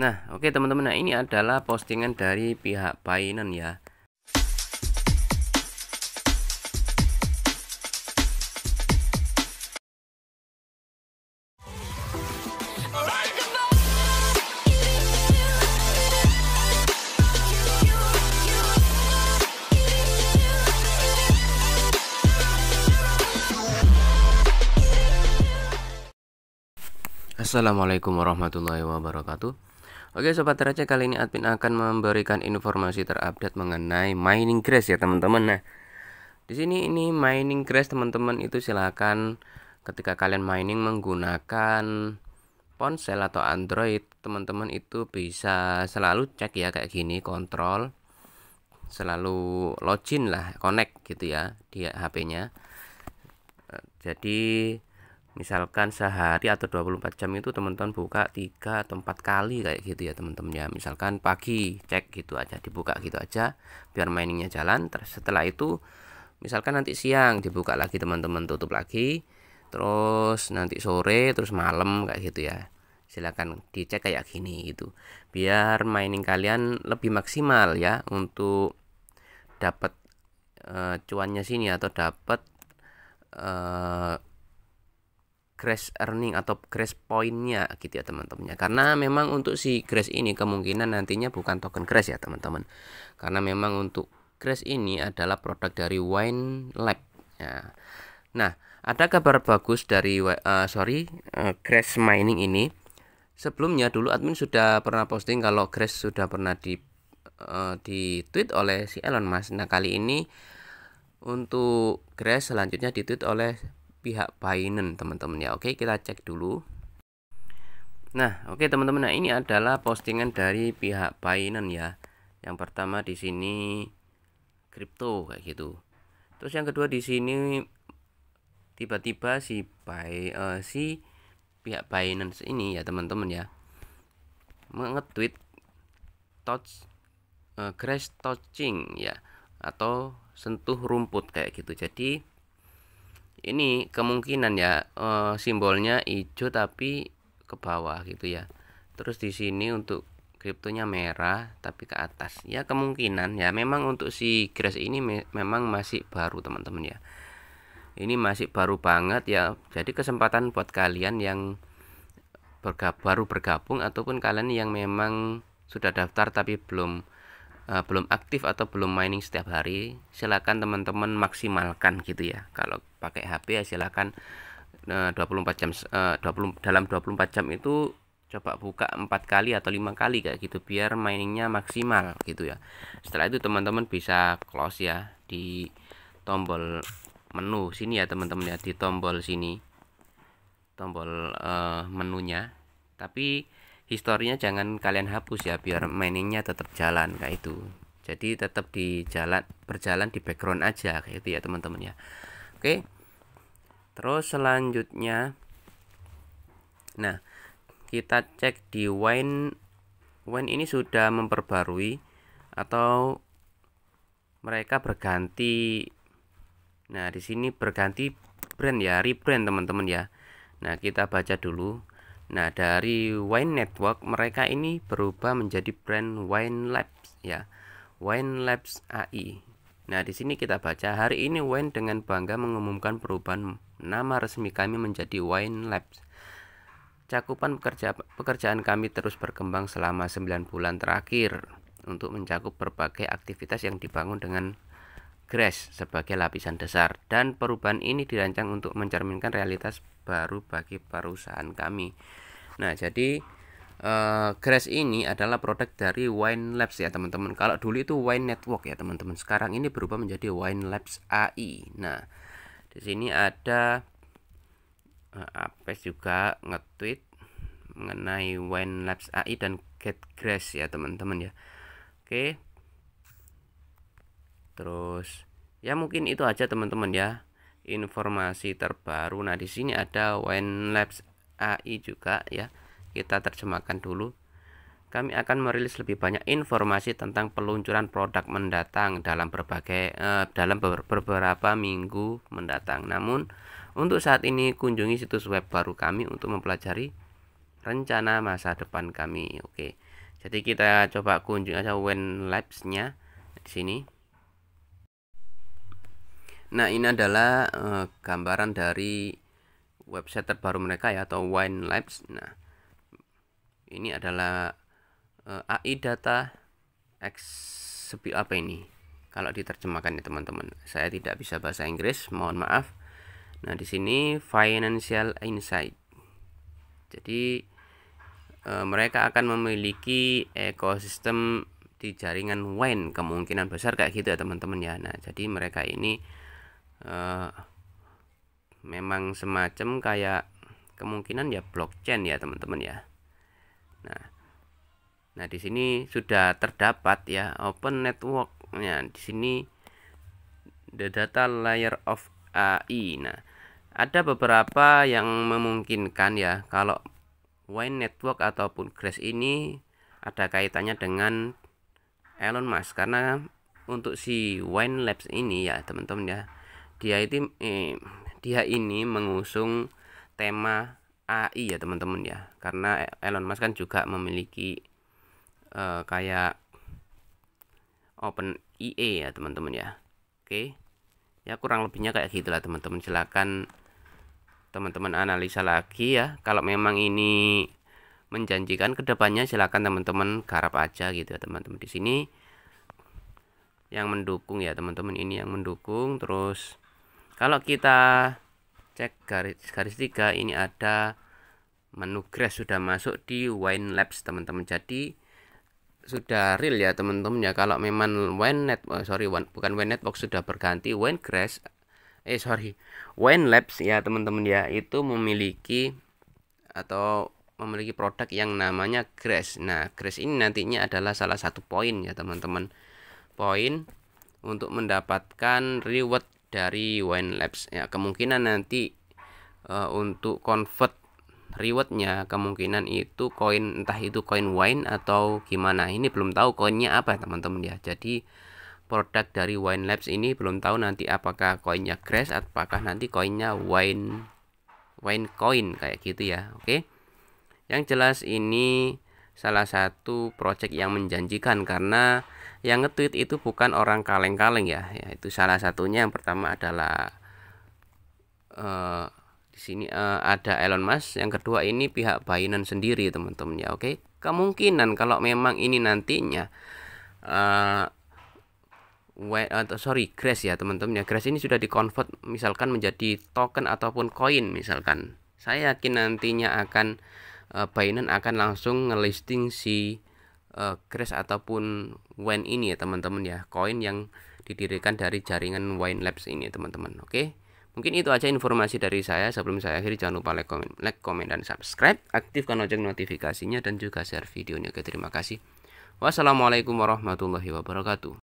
Nah, oke okay, teman-teman. Nah, ini adalah postingan dari pihak Binance ya. Assalamualaikum warahmatullahi wabarakatuh Oke sobat terace kali ini admin akan memberikan informasi terupdate mengenai mining crash ya teman-teman. Nah, di sini ini mining crash teman-teman itu silahkan ketika kalian mining menggunakan ponsel atau Android, teman-teman itu bisa selalu cek ya kayak gini kontrol selalu login lah, connect gitu ya di HP-nya. Jadi misalkan sehari atau 24 jam itu teman-teman buka 3 atau 4 kali kayak gitu ya teman-teman ya misalkan pagi cek gitu aja dibuka gitu aja biar miningnya jalan terus setelah itu misalkan nanti siang dibuka lagi teman-teman tutup lagi terus nanti sore terus malam kayak gitu ya silahkan dicek kayak gini gitu biar mining kalian lebih maksimal ya untuk dapat uh, cuannya sini atau dapat uh, crash earning atau crash pointnya gitu ya teman-teman ya karena memang untuk si crash ini kemungkinan nantinya bukan token crash ya teman-teman karena memang untuk crash ini adalah produk dari wine lab ya nah ada kabar bagus dari uh, sorry uh, crash mining ini sebelumnya dulu admin sudah pernah posting kalau crash sudah pernah di uh, eh, di tweet oleh si Elon Musk nah kali ini untuk crash selanjutnya ditweet oleh pihak Binance teman-teman ya oke kita cek dulu nah oke teman-teman nah ini adalah postingan dari pihak Binance ya yang pertama di sini kripto kayak gitu terus yang kedua di sini tiba-tiba si Pay, uh, eh, si pihak Binance ini ya teman-teman ya mengetweet touch uh, crash touching ya atau sentuh rumput kayak gitu jadi ini kemungkinan ya e, simbolnya hijau tapi ke bawah gitu ya terus di sini untuk kriptonya merah tapi ke atas ya kemungkinan ya memang untuk si grass ini me memang masih baru teman-teman ya ini masih baru banget ya jadi kesempatan buat kalian yang bergab baru bergabung ataupun kalian yang memang sudah daftar tapi belum Eh, belum aktif atau belum mining setiap hari silakan teman-teman maksimalkan gitu ya kalau pakai HP ya silakan 24 eh, jam 20 eh, dalam 24 jam itu coba buka empat kali atau lima kali kayak gitu biar miningnya maksimal gitu ya setelah itu teman-teman bisa close ya di tombol menu sini ya teman-teman ya di tombol sini tombol uh, menunya tapi historinya jangan kalian hapus ya biar miningnya tetap jalan kayak itu jadi tetap di jalan berjalan di background aja kayak itu ya teman-teman ya oke terus selanjutnya nah kita cek di wine wine ini sudah memperbarui atau mereka berganti nah di sini berganti brand ya rebrand teman-teman ya nah kita baca dulu Nah, dari Wine Network mereka ini berubah menjadi brand Wine Labs ya. Wine Labs AI. Nah, di sini kita baca hari ini Wine dengan bangga mengumumkan perubahan nama resmi kami menjadi Wine Labs. Cakupan pekerja pekerjaan kami terus berkembang selama 9 bulan terakhir untuk mencakup berbagai aktivitas yang dibangun dengan grass sebagai lapisan dasar dan perubahan ini dirancang untuk mencerminkan realitas baru bagi perusahaan kami. Nah, jadi uh, eh, grass ini adalah produk dari Wine Labs ya, teman-teman. Kalau dulu itu Wine Network ya, teman-teman. Sekarang ini berubah menjadi Wine Labs AI. Nah, di sini ada uh, Apes juga nge-tweet mengenai Wine Labs AI dan Get Grass ya, teman-teman ya. Oke, terus ya mungkin itu aja teman-teman ya informasi terbaru nah di sini ada when labs AI juga ya kita terjemahkan dulu kami akan merilis lebih banyak informasi tentang peluncuran produk mendatang dalam berbagai eh, dalam beberapa minggu mendatang. Namun untuk saat ini kunjungi situs web baru kami untuk mempelajari rencana masa depan kami. Oke. Jadi kita coba kunjungi aja when labs-nya di sini. Nah, ini adalah uh, gambaran dari website terbaru mereka ya atau Wine Labs. Nah, ini adalah uh, eh, AI data X sepi apa ini? Kalau diterjemahkan ya teman-teman. Saya tidak bisa bahasa Inggris, mohon maaf. Nah, di sini financial insight. Jadi e, mereka akan memiliki ekosistem di jaringan wine kemungkinan besar kayak gitu ya teman-teman ya. Nah, jadi mereka ini uh, memang semacam kayak kemungkinan ya blockchain ya teman-teman ya nah nah di sini sudah terdapat ya open network nah di sini the data layer of AI nah ada beberapa yang memungkinkan ya kalau Wine Network ataupun Grace ini ada kaitannya dengan Elon Musk karena untuk si Wine Labs ini ya teman-teman ya dia itu eh, dia ini mengusung tema AI ya teman-teman ya karena Elon Musk kan juga memiliki eh, kayak Open IE ya teman-teman ya oke ya kurang lebihnya kayak gitulah teman-teman silakan teman-teman analisa lagi ya kalau memang ini menjanjikan kedepannya silakan teman-teman garap aja gitu ya teman-teman di sini yang mendukung ya teman-teman ini yang mendukung terus kalau kita cek garis garis tiga ini ada menu grass sudah masuk di wine labs teman-teman jadi sudah real ya teman-teman ya kalau memang wine net eh, sorry bukan wine network sudah berganti wine grass eh sorry wine labs ya teman-teman ya itu memiliki atau memiliki produk yang namanya grass nah grass ini nantinya adalah salah satu poin ya teman-teman poin untuk mendapatkan reward dari Wine Labs ya kemungkinan nanti uh, untuk convert rewardnya kemungkinan itu koin entah itu koin wine atau gimana ini belum tahu koinnya apa teman-teman ya jadi produk dari wine labs ini belum tahu nanti apakah koinnya crash apakah nanti koinnya wine wine coin kayak gitu ya oke yang jelas ini salah satu project yang menjanjikan karena yang nge-tweet itu bukan orang kaleng-kaleng ya. ya itu salah satunya yang pertama adalah uh, di sini uh, ada Elon Musk yang kedua ini pihak Binance sendiri teman-teman ya oke kemungkinan kalau memang ini nantinya uh, atau uh, sorry Grace ya teman-teman ya Grace ini sudah dikonvert misalkan menjadi token ataupun koin misalkan saya yakin nantinya akan uh, Binance akan langsung ngelisting si uh, eh, Crash ataupun Wine ini ya teman-teman ya koin yang didirikan dari jaringan Wine Labs ini teman-teman oke mungkin itu aja informasi dari saya sebelum saya akhiri jangan lupa like comment, like, comment dan subscribe aktifkan lonceng notifikasinya dan juga share videonya oke terima kasih wassalamualaikum warahmatullahi wabarakatuh